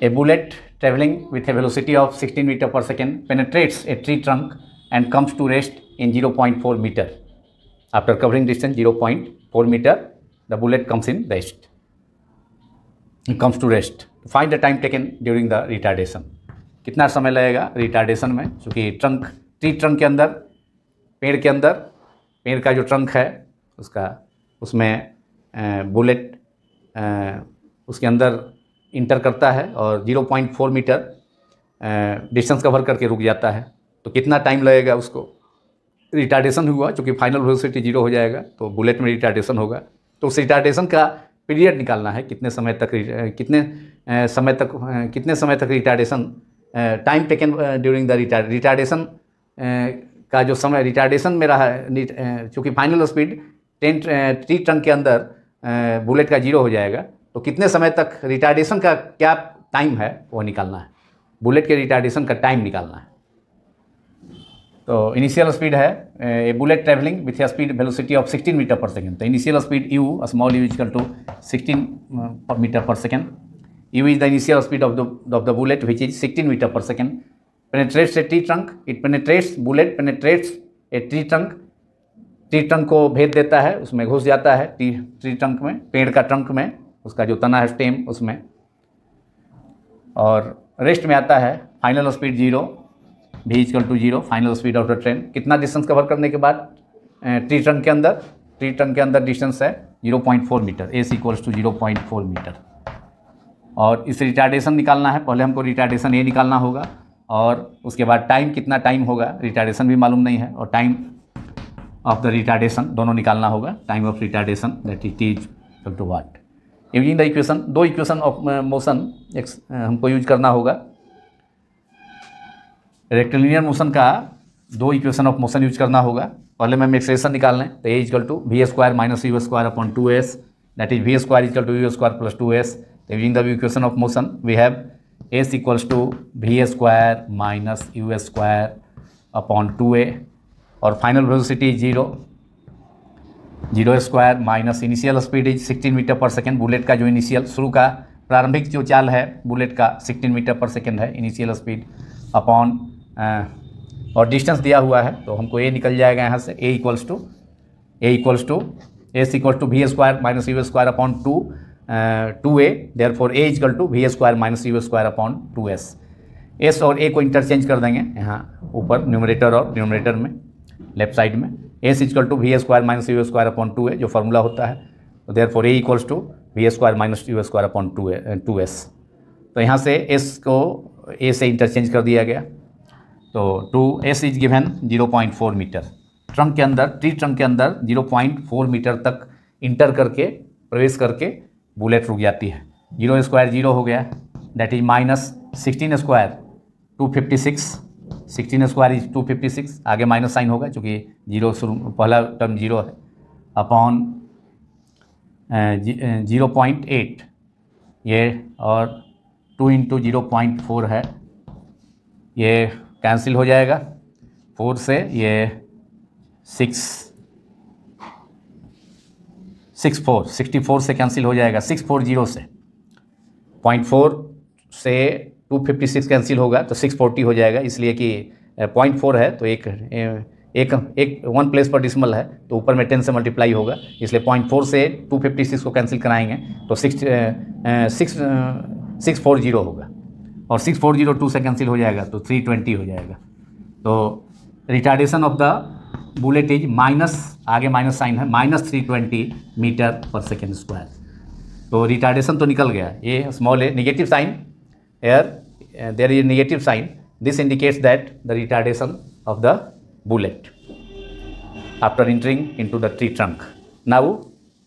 A bullet traveling with a velocity of 16 meter per second penetrates a tree trunk and comes to rest in 0.4 meter. After covering distance 0.4 meter the bullet comes in rest. It comes to rest. Find the time taken during the retardation कितना समय लगेगा retardation में चूँकि trunk tree trunk के अंदर पेड़ के अंदर पेड़ का जो ट्रंक है उसका उसमें बुलेट उसके अंदर इंटर करता है और 0.4 मीटर डिस्टेंस कवर करके रुक जाता है तो कितना टाइम लगेगा उसको रिटार्डेशन हुआ चूँकि फाइनल वेलोसिटी जीरो हो जाएगा तो बुलेट में रिटार्डेशन होगा तो उस रिटार्डेशन का पीरियड निकालना है कितने समय तक कितने समय तक कितने समय तक retardation time taken during the रिटार रिटार्डेशन का जो समय रिटार्डेशन में रहा चूँकि फाइनल स्पीड टेन टी टन के अंदर बुलेट का जीरो हो जाएगा तो कितने समय तक रिटार्डेशन का क्या टाइम है वो निकालना है बुलेट के रिटार्डेशन का टाइम निकालना है तो इनिशियल स्पीड है a bullet travelling with a speed velocity of 16 metre per second तो initial speed U small U is equal to 16 metre per second U is the initial speed of the of the bullet which is 16 metre per second penetrates a tree trunk it penetrates bullet penetrates a tree trunk tree trunk को भेद देता है उसमें घुस जाता है tree tree trunk में पेड़ का ट्रंक में उसका जो तना है स्टेम उसमें और रेस्ट में आता है फाइनल स्पीड जीरो भी equal to zero final speed of the train कितना डिस्टेंस कवर करने के बाद ट्री टन के अंदर ट्री टन के अंदर डिस्टेंस है zero point four metre C equals to zero point four metre और इस रिटार्डेशन निकालना है पहले हमको रिटार्डेशन ए निकालना होगा और उसके बाद टाइम कितना टाइम होगा रिटार्डेशन भी मालूम नहीं है और टाइम ऑफ द रिटार्डेशन दोनों निकालना होगा time of retardation that it is to what using the equation दो इक्वेशन ऑफ मोशन हमको यूज करना होगा रेक्टिलिनियर मोशन का दो इक्वेशन ऑफ मोशन यूज करना होगा पहले मैम एक्सेशन निकाल लें तो A equal to we square minus you square upon two S that is V square equal to you square plus two S using the equation of motion we have S equals to we square minus you square upon two A और final velocity zero zero square minus initial speed is 16 metre per second bullet का जो initial शुरू का प्रारंभिक जो चाल है bullet का 16 मीटर पर सेकेंड है इनिशियल स्पीड अपॉन और डिस्टेंस दिया हुआ है तो हमको ए निकल जाएगा यहाँ से A equals to A equals to S equals to we square minus you square upon two two A therefore A equal to we square minus you square upon two S S और A को interchange कर देंगे यहाँ ऊपर numerator और numerator में left side में S is equal to we square minus you square upon two A जो फॉर्मूला होता है therefore A equals to we square minus you square upon two A two S तो यहाँ से S को ए से इंटरचेंज कर दिया गया तो two S is given 0.4 metre trunk के अंदर ट्री ट्रंक के अंदर 0.4 मीटर तक इंटर करके प्रवेश करके बुलेट रुक जाती है जीरो स्क्वायर जीरो हो गया that is minus sixteen square two fifty six sixteen square is two fifty six आगे माइनस साइन होगा चूँकि जीरो शुरू पहला टर्म जीरो है अपॉन जीरो पॉइंट एट ये और two into zero point four है ये कैंसिल हो जाएगा फोर से ये six six four sixty four से कैंसिल हो जाएगा सिक्स फोर जीरो से पॉइंट फोर से टू फिफ्टी सिक्स कैंसिल होगा तो सिक्स फोर्टी हो जाएगा इसलिए कि पॉइंट फोर है तो एक एक एक वन प्लेस पर डिसमल है तो ऊपर में टेन से मल्टीप्लाई होगा इसलिए पॉइंट फोर से टू फिफ्टी सिक्स को कैंसिल कराएंगे तो six six six four zero होगा और सिक्स फोर जीरो टू से कैंसिल हो जाएगा तो थ्री ट्वेंटी हो जाएगा तो retardation of the bullet is minus आगे माइनस साइन है minus three twenty metre per second square तो रिटार्डेशन तो निकल गया ये स्मॉल है negative sign here there is negative sign this indicates that the retardation of the bullet entering into the tree trunk now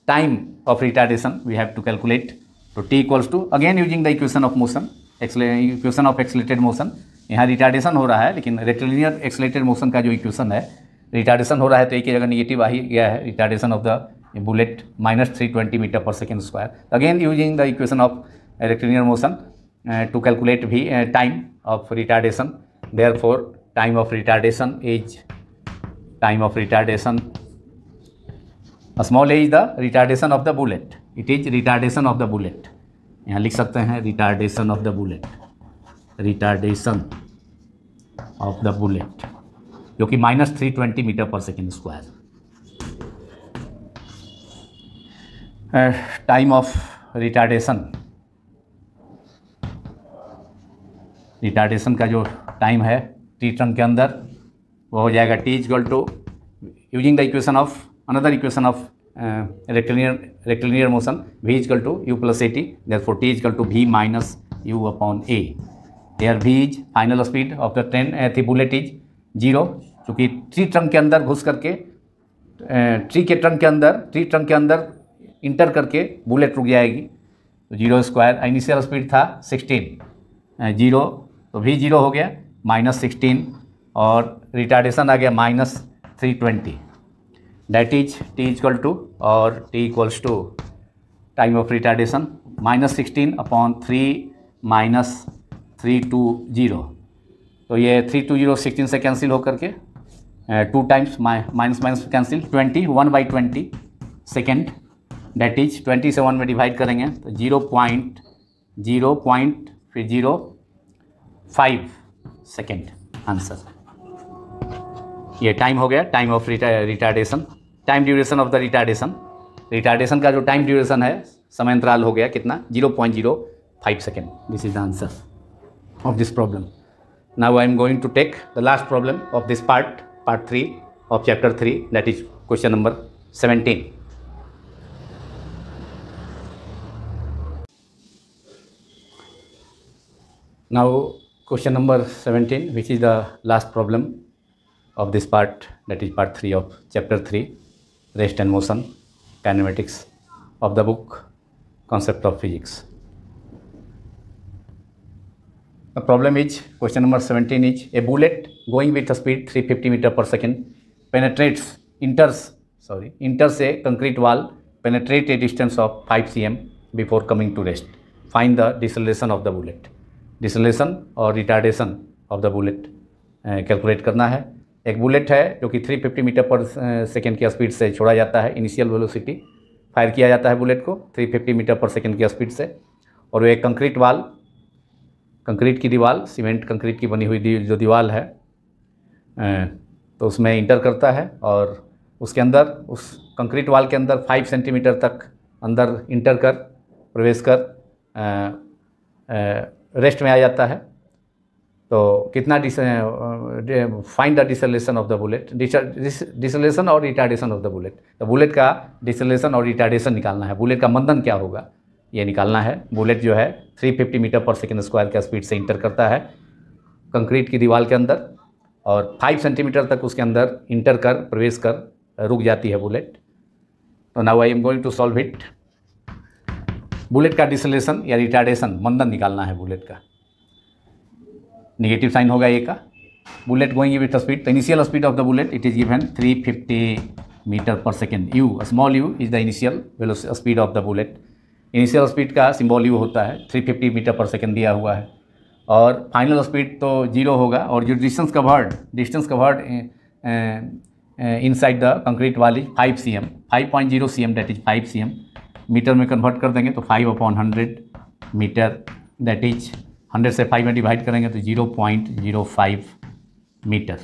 time of retardation we have to calculate So, T equals to again using the equation of motion equation of accelerated motion यहाँ retardation हो रहा है लेकिन rectilinear accelerated motion का जो equation है retardation हो रहा है तो एक जगह निगेटिव आ ही गया है retardation of the bullet minus three twenty metre per second square again using the equation of rectilinear motion to calculate भी time of retardation therefore time of retardation is time of retardation small is the retardation of the bullet it is retardation of the bullet यहाँ लिख सकते हैं retardation of the bullet retardation of the bullet जो कि minus three twenty metre per second square time of retardation retardation का जो time है T term के अंदर वो हो जाएगा टी गल to using the equation of another equation of uh, rectilinear rectilinear motion v is equal to u plus at therefore t is equal to v minus u upon a here v is final speed of the train uh, the bullet is zero क्योंकि tree trunk के अंदर घुस करके tree के trunk के अंदर tree trunk के अंदर इंटर करके बुलेट रुक जाएगी तो जीरो स्क्वायर इनिशियल स्पीड था सिक्सटीन जीरो तो भी जीरो हो गया माइनस सिक्सटीन और रिटार्डेशन आ गया minus three twenty that is T is to और T equals to time of retardation minus sixteen upon three minus three two zero तो ये थ्री टू जीरो सिक्सटीन से कैंसिल होकर के two times minus minus cancel twenty one by twenty second that is twenty से one में divide करेंगे तो zero point zero point फिर जीरो फाइव सेकेंड आंसर ये टाइम हो गया time of retardation time duration of the retardation retardation का जो टाइम ड्यूरेशन है समय अंतराल हो गया कितना zero point zero five second this is the answer of this problem now I am going to take the last problem of this part part three of chapter three that is question number seventeen now question number 17 which is the last problem of this part that is part 3 of chapter 3 rest and motion kinematics of the book concept of physics the problem is question number 17 is a bullet going with a speed 350 meter per second penetrates enters sorry enters a concrete wall penetrate a distance of 5 cm before coming to rest find the deceleration of the bullet deceleration or retardation of the bullet uh, calculate karna hai एक bullet है जो कि 350 metre per second की speed से छोड़ा जाता है initial velocity fire किया जाता है बुलेट को 350 मीटर पर सेकेंड की स्पीड से और वो एक कंक्रीट वाल कंक्रीट की दीवार सीमेंट कंक्रीट की बनी हुई जो दीवार है तो उसमें इंटर करता है और उसके अंदर उस कंक्रीट वाल के अंदर फाइव सेंटीमीटर तक अंदर इंटर कर प्रवेश कर आ, आ, रेस्ट में आ जाता है तो कितना find the deceleration of the bullet deceleration और रिटार्डेशन ऑफ द बुलेट तो बुलेट का डिसलेशन और रिटार्डेशन निकालना है बुलेट का मंदन क्या होगा ये निकालना है बुलेट जो है 350 मीटर पर सेकेंड स्क्वायर का स्पीड से इंटर करता है कंक्रीट की दीवार के अंदर और 5 सेंटीमीटर तक उसके अंदर इंटर कर प्रवेश कर रुक जाती है बुलेट तो now I am going to solve it bullet का डिसलेशन या रिटार्डेशन मंदन निकालना है बुलेट का निगेटिव साइन होगा ये का bullet going with speed the initial speed of the bullet it is given three fifty metre per second u small u is the initial speed of the bullet initial speed का symbol u होता है three fifty metre per second दिया हुआ है और final speed तो zero होगा और जो distance covered distance covered inside the concrete वाली five five C M point zero C M that is five C M metre में कन्वर्ट कर देंगे तो five upon hundred metre that is hundred से five में divide करेंगे तो zero point zero five metre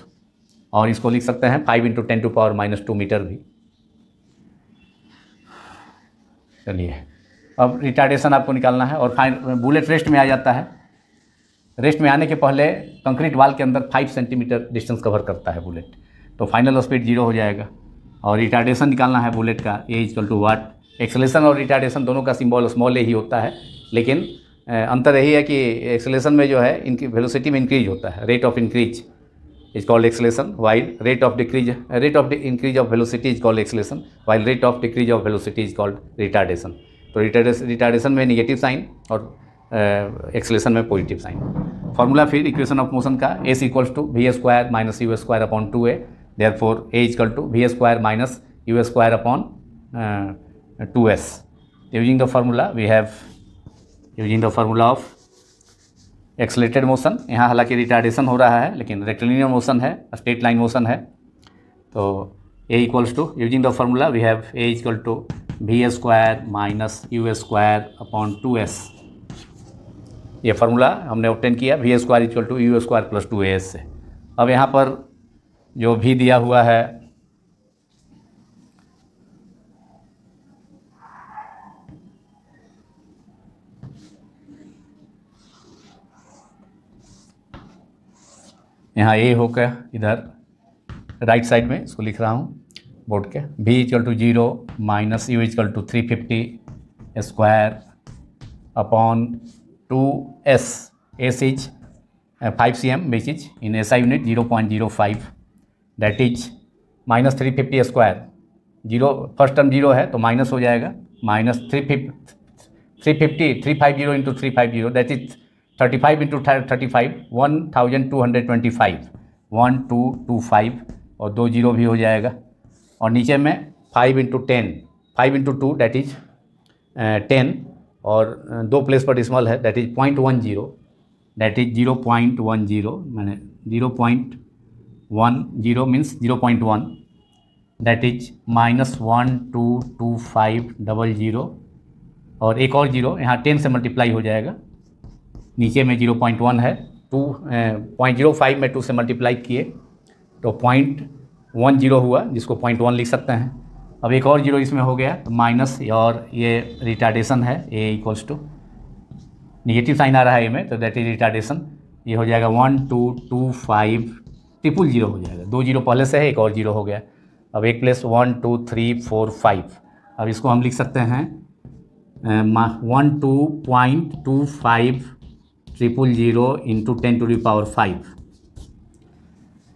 और इसको लिख सकते हैं five into ten to power minus two metre भी चलिए अब रिटार्डेशन आपको निकालना है और फाइन बुलेट रेस्ट में आ जाता है रेस्ट में आने के पहले कंक्रीट वाल के अंदर फाइव सेंटीमीटर डिस्टेंस कवर करता है बुलेट तो फाइनल स्पीड जीरो हो जाएगा और रिटार्डेशन निकालना है बुलेट का A equal to what acceleration और रिटार्डेशन दोनों का सिंबल स्मॉल ए ही होता है लेकिन अंतर यही है कि एक्सलेशन में जो है इनकी वेलोसिटी में इंक्रीज होता है rate of increase is called acceleration while rate of decrease rate of increase of velocity is called acceleration while rate of decrease of velocity is called retardation तो रिटार्डेशन में negative sign और acceleration में positive sign formula फिर equation of motion का S equals to we square minus you square upon two A therefore A equal to we square minus you square upon two S using the formula we have using the formula of accelerated motion यहाँ हालांकि retardation हो रहा है लेकिन rectilinear motion है straight line motion है तो A equals to using the formula we have A equal to we square minus you square upon two S ये फार्मूला हमने ऑप्टेन किया V square equal to you square plus two A S से अब यहाँ पर जो भी दिया हुआ है यहाँ ए होकर इधर राइट साइड में इसको लिख रहा हूँ बोर्ड के V equal to zero minus U is equal to three fifty square upon two S S is five C M which is in S I unit zero point zero five that is minus three fifty square zero first term zero है तो minus हो जाएगा minus three fifty three fifty three five zero into three five zero that is thirty five into thirty five one thousand two hundred twenty five one two two five और दो zero भी हो जाएगा और नीचे में five into ten five into two that is ten और uh, दो प्लेस पर डिसमल है that is point one zero that is zero point one zero मैंने zero point one zero means zero point one that is minus one two two five double zero और एक और zero यहाँ ten से multiply हो जाएगा नीचे में जीरो पॉइंट वन है टू पॉइंट जीरो फाइव में टू से मल्टीप्लाई किए तो पॉइंट वन जीरो हुआ जिसको पॉइंट वन लिख सकते हैं अब एक और जीरो इसमें हो गया तो माइनस और ये रिटार्डेशन है A equals to negative sign आ रहा है ए में तो दैट इज रिटार्डेशन ये हो जाएगा one two two five triple zero हो जाएगा दो जीरो पहले से है एक और जीरो हो गया अब एक plus one two three four five अब इसको हम लिख सकते हैं one two point two five triple zero into ten to the power five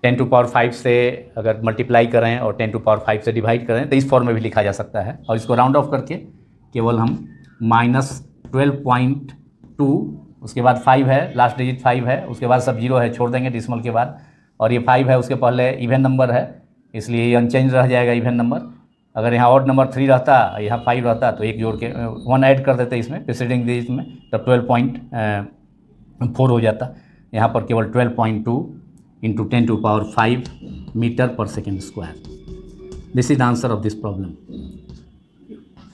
ten to power five से अगर मल्टीप्लाई करें और टेन टू पावर फाइव से डिवाइड करें तो इस फॉर्म में भी लिखा जा सकता है और इसको राउंड ऑफ करके केवल हम माइनस ट्वेल्व पॉइंट टू उसके बाद फाइव है लास्ट डिजिट फाइव है उसके बाद सब जीरो है छोड़ देंगे डिसमल के बाद और ये फाइव है उसके पहले इवेंट नंबर है इसलिए ये अनचेंज रह जाएगा इवेंट नंबर अगर यहाँ ऑड नंबर थ्री रहता यहाँ फाइव रहता तो एक जोड़ के वन ऐड कर देते इसमें प्रिसीडिंग डिजिट में तब ट्वेल्व पॉइंट फोर हो जाता यहाँ पर केवल twelve point two into ten to power five metre per second square this is the answer of this problem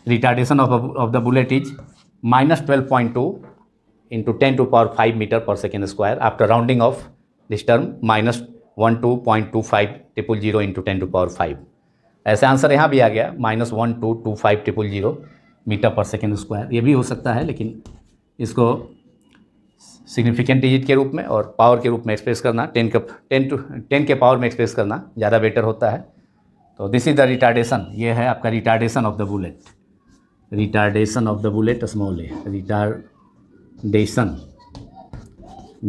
retardation of of the bullet is minus twelve point two into ten to power five metre per second square after rounding off this term minus one two point two five triple zero into ten to power five ऐसे answer यहाँ भी आ गया minus one two two five triple zero metre per second square ये भी हो सकता है लेकिन इसको सिग्निफिकेंट डिजिट के रूप में और पावर के रूप में एक्सप्रेस करना टेन के टेन टू टेन के पावर में एक्सप्रेस करना ज़्यादा बेटर होता है तो दिस इज़ द रिटार्डेशन ये है आपका retardation of the bullet retardation of the bullet small A retardation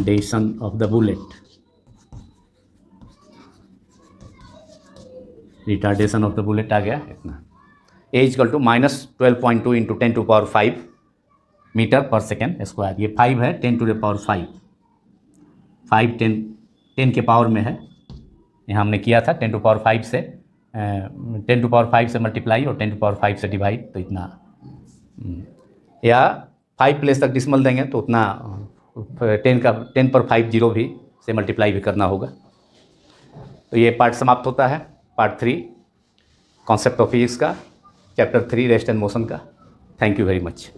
डेशन of the bullet retardation of the bullet आ गया इतना A equal to minus twelve point two into ten to power five metre per second square ये five है ten to the power five five ten ten के power में है यहाँ हमने किया था टेन टू पावर फाइव से टेन टू पावर फाइव से मल्टीप्लाई और टेन टू पावर फाइव से डिवाइड तो इतना हम्म। या फाइव प्लेस तक डिसमल देंगे तो उतना टेन का टेन पर फाइव जीरो भी से मल्टीप्लाई भी करना होगा तो ये पार्ट समाप्त होता है part three concept of physics का chapter three rest and motion का थैंक यू वेरी मच